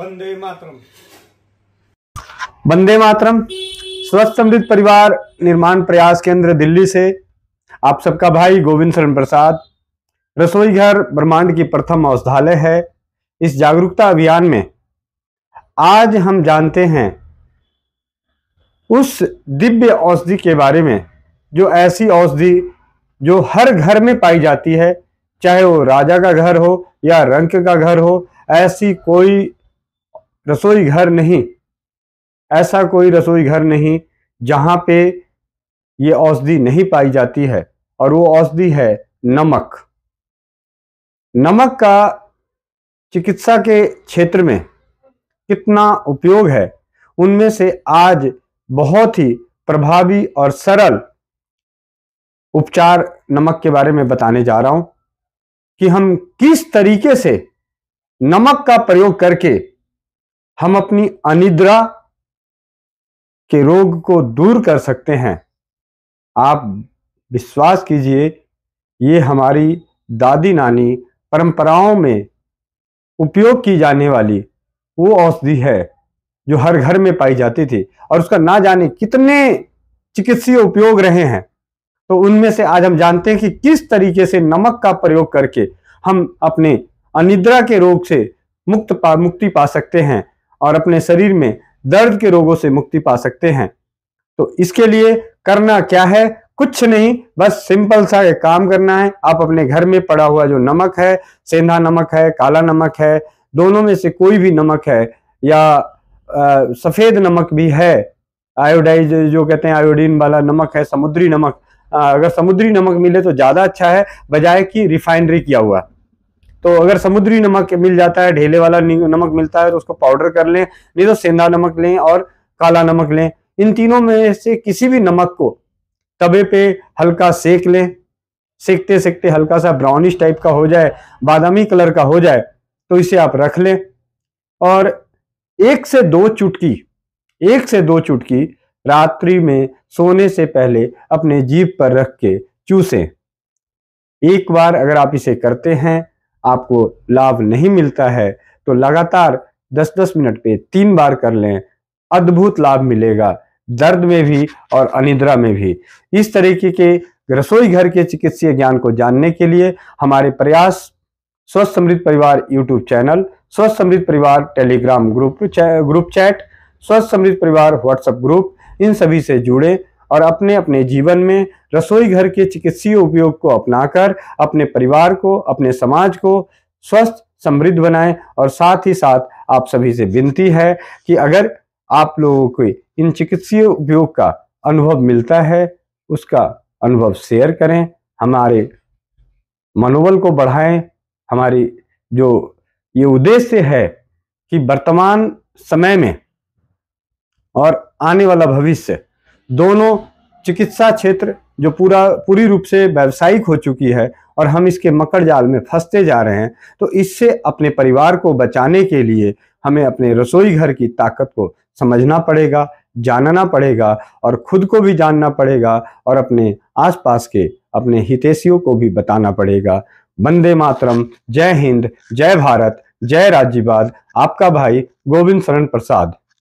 बंदे मातरम बंदे मातरम स्वस्थ समृद्ध परिवार निर्माण प्रयास केंद्र दिल्ली से आप सबका भाई गोविंद शरण प्रसाद रसोई घर ब्रह्मांड की प्रथम औषधालय है इस जागरूकता अभियान में आज हम जानते हैं उस दिव्य औषधि के बारे में जो ऐसी औषधि जो हर घर में पाई जाती है चाहे वो राजा का घर हो या रंक का घर हो ऐसी कोई रसोई घर नहीं ऐसा कोई रसोई घर नहीं जहाँ पे ये औषधि नहीं पाई जाती है और वो औषधि है नमक नमक का चिकित्सा के क्षेत्र में कितना उपयोग है उनमें से आज बहुत ही प्रभावी और सरल उपचार नमक के बारे में बताने जा रहा हूं कि हम किस तरीके से नमक का प्रयोग करके हम अपनी अनिद्रा के रोग को दूर कर सकते हैं आप विश्वास कीजिए ये हमारी दादी नानी परंपराओं में उपयोग की जाने वाली वो औषधि है जो हर घर में पाई जाती थी और उसका ना जाने कितने चिकित्सीय उपयोग रहे हैं तो उनमें से आज हम जानते हैं कि किस तरीके से नमक का प्रयोग करके हम अपने अनिद्रा के रोग से मुक्त पा मुक्ति पा सकते हैं और अपने शरीर में दर्द के रोगों से मुक्ति पा सकते हैं तो इसके लिए करना क्या है कुछ नहीं बस सिंपल सा एक काम करना है आप अपने घर में पड़ा हुआ जो नमक है सेंधा नमक है काला नमक है दोनों में से कोई भी नमक है या आ, सफेद नमक भी है आयोडाइज जो कहते हैं आयोडीन वाला नमक है समुद्री नमक आ, अगर समुद्री नमक मिले तो ज़्यादा अच्छा है बजाय कि रिफाइनरी किया हुआ तो अगर समुद्री नमक मिल जाता है ढेले वाला नमक मिलता है तो उसको पाउडर कर लें नहीं तो सेंधा नमक लें और काला नमक लें इन तीनों में से किसी भी नमक को तवे पे हल्का सेक लें सेकते सेकते हल्का सा ब्राउनिश टाइप का हो जाए बादामी कलर का हो जाए तो इसे आप रख लें और एक से दो चुटकी एक से दो चुटकी रात्रि में सोने से पहले अपने जीप पर रख के चूसें एक बार अगर आप इसे करते हैं आपको लाभ नहीं मिलता है तो लगातार 10-10 मिनट पे तीन बार कर लें अद्भुत लाभ मिलेगा दर्द में भी और अनिद्रा में भी इस तरीके के रसोई घर के चिकित्सीय ज्ञान को जानने के लिए हमारे प्रयास स्वस्थ समृद्ध परिवार यूट्यूब चैनल स्वस्थ समृद्ध परिवार टेलीग्राम ग्रुप ग्रुप चैट स्वस्थ समृद्ध परिवार व्हाट्सएप ग्रुप इन सभी से जुड़े और अपने अपने जीवन में रसोई घर के चिकित्सीय उपयोग को अपनाकर अपने परिवार को अपने समाज को स्वस्थ समृद्ध बनाएं और साथ ही साथ आप सभी से विनती है कि अगर आप लोगों को इन चिकित्सीय उपयोग का अनुभव मिलता है उसका अनुभव शेयर करें हमारे मनोबल को बढ़ाएं हमारी जो ये उद्देश्य है कि वर्तमान समय में और आने वाला भविष्य दोनों चिकित्सा क्षेत्र जो पूरा पूरी रूप से व्यावसायिक हो चुकी है और हम इसके मकड़ जाल में फंसते जा रहे हैं तो इससे अपने परिवार को बचाने के लिए हमें अपने रसोई घर की ताकत को समझना पड़ेगा जानना पड़ेगा और खुद को भी जानना पड़ेगा और अपने आसपास के अपने हितेशियों को भी बताना पड़ेगा वंदे मातरम जय हिंद जय भारत जय राज्यवाद आपका भाई गोविंद शरण प्रसाद